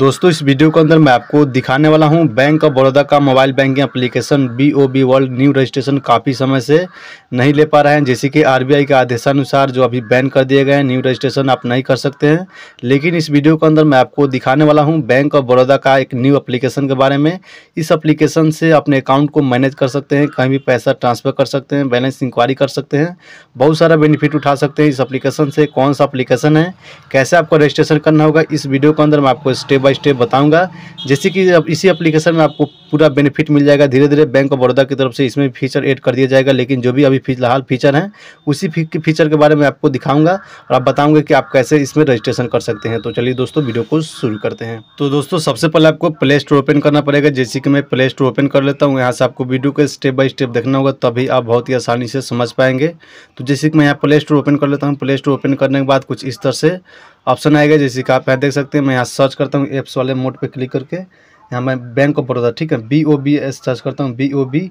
दोस्तों इस वीडियो के अंदर मैं आपको दिखाने वाला हूं बैंक ऑफ बड़ौदा का mobile banking application B world new registration काफ़ी समय से नहीं ले पा रहे हैं जैसे कि आरबीआई के आदेशानुसार जो अभी बैन कर दिए गए हैं न्यू रजिस्ट्रेशन आप नहीं कर सकते हैं लेकिन इस वीडियो के अंदर मैं आपको दिखाने वाला हूँ बैंक ऑफ बड़ौदा का एक न्यू अप्लीकेशन के बारे में इस अप्लीकेशन से अपने अकाउंट को मैनेज कर सकते हैं कहीं भी पैसा ट्रांसफ़र कर सकते हैं बैलेंस इंक्वायरी कर सकते हैं बहुत सारा बेनिफिट उठा सकते हैं इस अप्लीकेशन से कौन सा अप्लीकेशन है कैसे आपको रजिस्ट्रेशन करना होगा इस वीडियो के अंदर मैं आपको स्टेप स्टेप बाय स्टेप बताऊंगा जैसे कि अब इसी एप्लीकेशन में आपको पूरा बेनिफिट मिल जाएगा धीरे धीरे बैंक ऑफ बड़ौदा की तरफ से इसमें फीचर ऐड कर दिया जाएगा लेकिन जो भी अभी फिलहाल फीचर हैं उसी फीचर के बारे में आपको दिखाऊंगा और आप बताऊंगा कि आप कैसे इसमें रजिस्ट्रेशन कर सकते हैं तो चलिए दोस्तों वीडियो को शुरू करते हैं तो दोस्तों सबसे पहले आपको प्ले स्टोर ओपन करना पड़ेगा जैसे कि मैं प्ले स्टोर ओपन कर लेता हूँ यहाँ से आपको वीडियो को स्टेप बाई स्टेप देखना होगा तभी आप बहुत ही आसानी से समझ पाएंगे तो जैसे कि मैं यहाँ प्ले स्टोर ओपन कर लेता हूँ प्ले स्टोर ओपन करने के बाद कुछ इस तरह से ऑप्शन आएगा जैसे कि आप यहाँ देख सकते हैं मैं यहाँ सर्च करता हूँ एप्स वाले मोड पर क्लिक करके यहाँ मैं बैंक ऑफ बड़ौदा ठीक है B O B S search करता हूँ B O B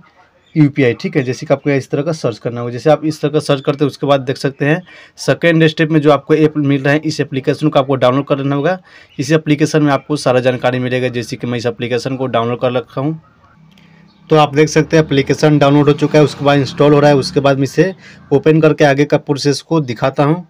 U P I ठीक है जैसे कि आपको इस तरह का सर्च करना होगा जैसे आप इस तरह का सर्च करते हैं उसके बाद देख सकते हैं सेकेंड स्टेप में जो आपको ऐप मिल रहा है इस एप्लीकेशन को आपको डाउनलोड करना होगा इस एप्लीकेशन में आपको सारा जानकारी मिलेगा जैसे कि मैं इस एप्लीकेशन को डाउनलोड कर रखा हूँ तो आप देख सकते हैं एप्लीकेशन डाउनलोड हो चुका है उसके बाद इंस्टॉल हो रहा है उसके बाद मैं इसे ओपन करके आगे का प्रोसेस को दिखाता हूँ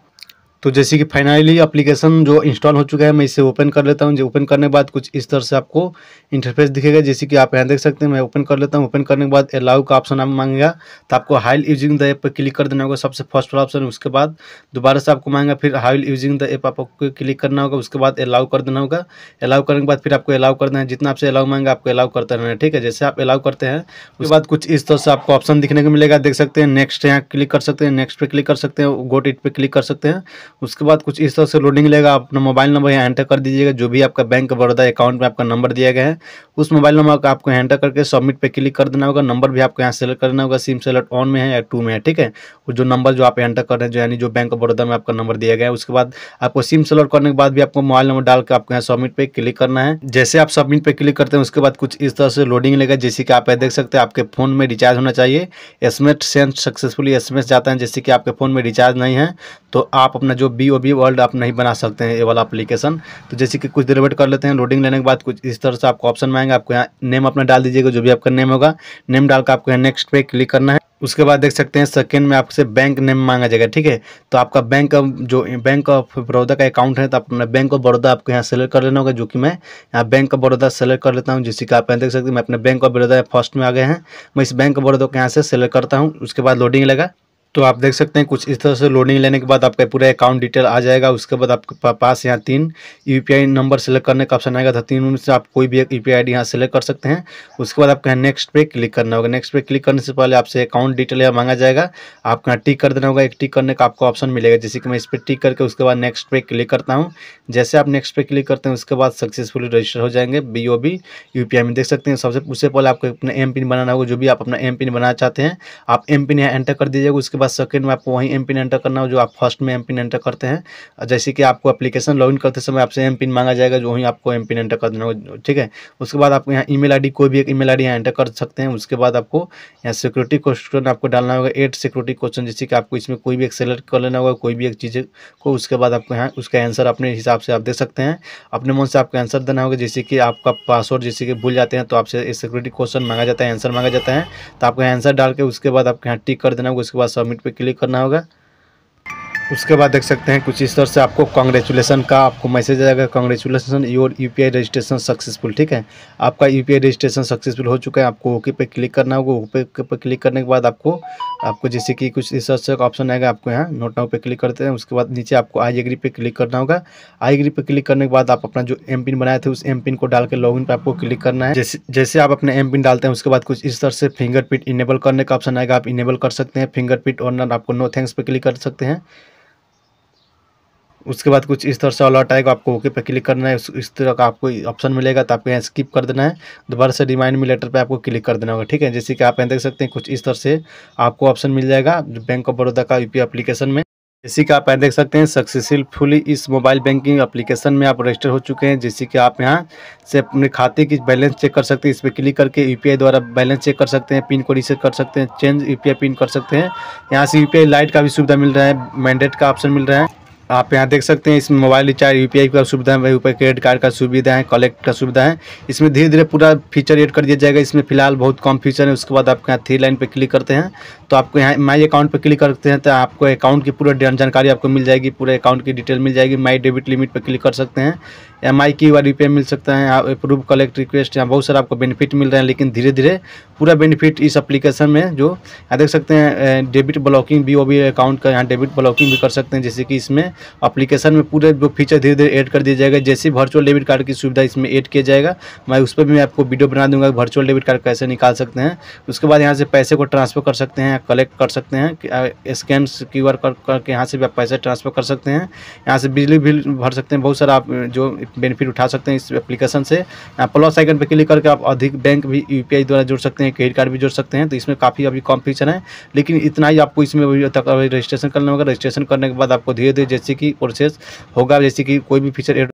तो जैसे कि फाइनली एप्लीकेशन जो इंस्टॉल हो चुका है मैं इसे ओपन कर लेता हूँ जो ओपन करने के बाद कुछ इस तरह से आपको इंटरफेस दिखेगा जैसे कि आप यहाँ देख सकते हैं मैं ओपन कर लेता हूँ ओपन करने के बाद अलाउ का ऑप्शन आप मांगेगा तो आपको हाइल यूजिंग द ऐप पर क्लिक कर देना होगा सबसे फर्स्ट वाला ऑप्शन उसके बाद दोबारा से आपको मांगेगा फिर हाइल यूजिंग द ऐप आपको क्लिक करना होगा उसके बाद अलाउ कर देना होगा अलाउ करने के बाद फिर आपको अलाउ कर देना है जितना आपसे अलाउ मांगे आपको अलाउ करते रहना है ठीक है जैसे आप अलाउ करते हैं उसके बाद कुछ इस तरह से आपको ऑप्शन दिखने को मिलेगा देख सकते हैं नेक्स्ट यहाँ क्लिक कर सकते हैं नेक्स्ट पे क्लिक कर सकते हैं गोट इट पर क्लिक कर सकते हैं उसके बाद कुछ इस तरह से लोडिंग लेगा अपना मोबाइल नंबर यहाँ एंटर कर दीजिएगा जो भी आपका बैंक बड़ौदा अकाउंट में आपका नंबर दिया गया है उस मोबाइल नंबर का आपको एंटर करके सबमिट पे क्लिक कर देना होगा नंबर भी आपको यहाँ सेलेक्ट करना होगा सिम सेलेक्ट ऑन में है या टू में है ठीक है जो नंबर जो आप एंटर कर रहे हैं जो यानी जो बैंक ऑफ बड़ौदा में आपका नंबर दिया गया है उसके बाद आपको सिम सेलेक्ट करने के बाद भी आपको मोबाइल नंबर डाल के आपको यहाँ सबमिट पे क्लिक करना है जैसे आप सबमिट पे क्लिक करते हैं उसके बाद कुछ इस तरह से लोडिंग लेगा जैसे कि आप देख सकते हैं आपके फोन में रिचार्ज होना चाहिए एस सेंड सक्सेसफुली एस जाता है जैसे कि आपके फोन में रिचार्ज नहीं है तो आप अपना जो बी ओ बी वर्ल्ड आप नहीं बना सकते हैं ये वाला अप्लीकेशन तो जैसे कि कुछ देर वेट कर लेते हैं लोडिंग लेने के बाद कुछ इस तरह से आपको ऑप्शन में जाएंगे आपको यहाँ नेम अपना डाल दीजिएगा जो भी आपका नेम होगा नेम डाल आपको यहाँ नेक्स्ट पे क्लिक करना है उसके बाद देख सकते हैं सेकेंड में आपसे बैंक नेम मांगा जाएगा ठीक है तो आपका बैंक जो बैंक ऑफ बड़ौदा का अकाउंट है तो आप अपना बैंक ऑफ बड़ौदा आपको यहाँ सेलेक्ट कर लेना होगा जो कि मैं यहाँ बैंक ऑफ बड़ौदा सेलेक्ट कर लेता हूँ जिससे कि आप यहाँ देख सकते हैं मैं अपने बैंक ऑफ बड़ौदा फर्स्ट में आ गए हैं मैं इस बैंक ऑफ बड़ौदा को यहाँ सेलेक्ट करता हूँ उसके बाद लोडिंग लगा तो आप देख सकते हैं कुछ इस तरह से लोडिंग लेने के बाद आपका पूरा अकाउंट डिटेल आ जाएगा उसके बाद आपके पास यहाँ तीन यूपीआई नंबर सेलेक्ट करने का ऑप्शन आएगा था तो तीन उनसे से आप कोई भी एक यू पी आई सेलेक्ट कर सकते हैं उसके बाद आपको यहाँ नेक्स्ट पे क्लिक करना होगा नेक्स्ट पे क्लिक करने से पहले आपसे अकाउंट डिटेल यहाँ मांगा जाएगा आपको यहाँ टिक कर देना होगा एक टिक करने का आपको ऑप्शन मिलेगा जैसे कि मैं इस पर टिक करके उसके बाद नेक्स्ट पे क्लिक करता हूँ जैसे आप नेक्स्ट पे क्लिक करते हैं उसके बाद सक्सेसफुली रजिस्टर हो जाएंगे B O B U P I में देख सकते हैं सबसे उससे पहले आपको अपना एम पिन बनाना होगा जो भी आप अपना एम पिन बनाना चाहते हैं आप एम पिन यहाँ एंटर कर दीजिएगा उसके बाद सेकेंड में आपको वहीं एम पिन एंटर करना हो जो आप फर्स्ट में एम पिन एंटर करते हैं जैसे कि आपको एप्लीकेशन लॉगिन करते समय आपसे एम पिन मांगा जाएगा जो वहीं आपको एम पिन एंटर कर देना होगा ठीक है उसके बाद आपको यहाँ ईमेल आईडी कोई भी एक ईमेल आईडी यहाँ एंटर कर सकते हैं उसके बाद आपको यहाँ सिक्योरिटी क्वेश्चन आपको डालना होगा एट सिक्योरिटी क्वेश्चन जैसे कि आपको इसमें कोई भी एक सेलेक्ट कर लेना होगा कोई भी एक चीज़ को उसके बाद आपको यहाँ उसका आंसर अपने हिसाब से आप दे सकते हैं अपने मन से आपको आंसर देना होगा जैसे कि आपका पासवर्ड जैसे कि भूल जाते हैं तो आपसे सिक्योरिटी क्वेश्चन मांगा जाता है आंसर मांगा जाता है तो आपको आंसर डाल के उसके बाद आपको यहाँ टिक कर देना होगा उसके बाद सब सबमिट पे क्लिक करना होगा उसके बाद देख सकते हैं कुछ इस तरह से आपको कॉन्ग्रेचुलेसन का आपको मैसेज आएगा congratulation your UPI registration successful ठीक है आपका यूपीआई रजिस्ट्रेशन सक्सेसफुल हो चुका है आपको ओके पे क्लिक करना होगा ओके पे क्लिक करने के बाद आपको आपको जैसे कि कुछ रिसर्च का ऑप्शन आएगा आपको यहाँ नोट नाउ पे क्लिक करते हैं उसके बाद नीचे आपको आई एग्री पे क्लिक करना होगा आई एग्री पे क्लिक करने के बाद आप अपना जो एम पिन बनाए थे उस एम पिन को डाल के इन पे आपको क्लिक करना है जैसे जैसे आप अपने एम पिन डालते हैं उसके बाद कुछ इस तरह से फिंगरप्रिंट इनेबल करने का ऑप्शन आएगा आप इनेबल कर सकते हैं फिंगरप्रिंट और आपको नो थैंक्स पे क्लिक कर सकते हैं उसके बाद कुछ इस तरह से अलर्ट आएगा आपको ओके पे क्लिक करना है इस तरह का आपको ऑप्शन मिलेगा तो आपको यहाँ स्किप कर देना है दोबारा से रिमाइंड मी लेटर पे आपको क्लिक कर देना होगा ठीक है जैसे कि आप यहाँ देख सकते हैं कुछ इस तरह से आपको ऑप्शन मिल जाएगा बैंक ऑफ बड़ौदा का यूपी एप्लीकेशन में जैसे कि आप यहाँ देख सकते हैं सक्सेसफुली इस मोबाइल बैंकिंग एप्लीकेशन में आप रजिस्टर हो चुके हैं जैसे कि आप यहाँ से अपने खाते की बैलेंस चेक कर सकते हैं इस पर क्लिक करके यूपीआई द्वारा बैलेंस चेक कर सकते हैं पिन को रिसेट कर सकते हैं चेंज यूपीआई पिन कर सकते हैं यहाँ से यूपीआई लाइट का भी सुविधा मिल रहा है मैंडेट का ऑप्शन मिल रहा है आप यहाँ देख सकते हैं इसमें मोबाइल रिचार्ज यू का सुविधा है वही क्रेडिट कार्ड का सुविधा है कलेक्ट का सुविधा है इसमें धीरे धीरे पूरा फीचर एड कर दिया जाएगा इसमें फिलहाल बहुत कम फीचर है उसके बाद आप यहाँ थ्री लाइन पर क्लिक करते हैं तो आपको यहाँ माई अकाउंट पर क्लिक करते हैं तो आपको अकाउंट की पूरा जानकारी आपको मिल जाएगी पूरे अकाउंट की डिटेल मिल जाएगी माई डेबिट लिमिट पर क्लिक कर सकते हैं एम आई की वाई मिल सकता है अप्रूव कलेक्ट रिक्वेस्ट यहाँ बहुत सारा आपको बेनिफिट मिल रहे हैं लेकिन धीरे धीरे पूरा बेनिफिट इस एप्लीकेशन में जो यहाँ देख सकते हैं डेबिट ब्लॉकिंग भी वो भी अकाउंट का यहाँ डेबिट ब्लॉकिंग भी कर सकते हैं जैसे कि इसमें एप्लीकेशन में पूरे जो फीचर धीरे धीरे ऐड कर दिया जाएगा जैसे वर्चुअल डेबिट कार्ड की सुविधा इसमें ऐड किया जाएगा मैं उस पर भी मैं आपको वीडियो बना दूंगा वर्चुअल डेबिट कार्ड कैसे निकाल सकते हैं उसके बाद यहाँ से पैसे को ट्रांसफर कर सकते हैं कलेक्ट कर सकते हैं स्कैन क्यू आर करके यहाँ से भी आप पैसे ट्रांसफर कर सकते हैं यहाँ से बिजली बिल भर सकते हैं बहुत सारा आप जो बेनिफिट उठा सकते हैं इस एप्लीकेशन से प्लस आइकन पर क्लिक करके आप अधिक बैंक भी यू द्वारा जुड़ सकते हैं हैं क्रेडिट कार्ड भी जोड़ सकते हैं तो इसमें काफ़ी अभी कम फीचर है लेकिन इतना ही आपको इसमें अभी तक रजिस्ट्रेशन करना होगा रजिस्ट्रेशन करने के बाद आपको धीरे धीरे जैसे कि प्रोसेस होगा जैसे कि कोई भी फीचर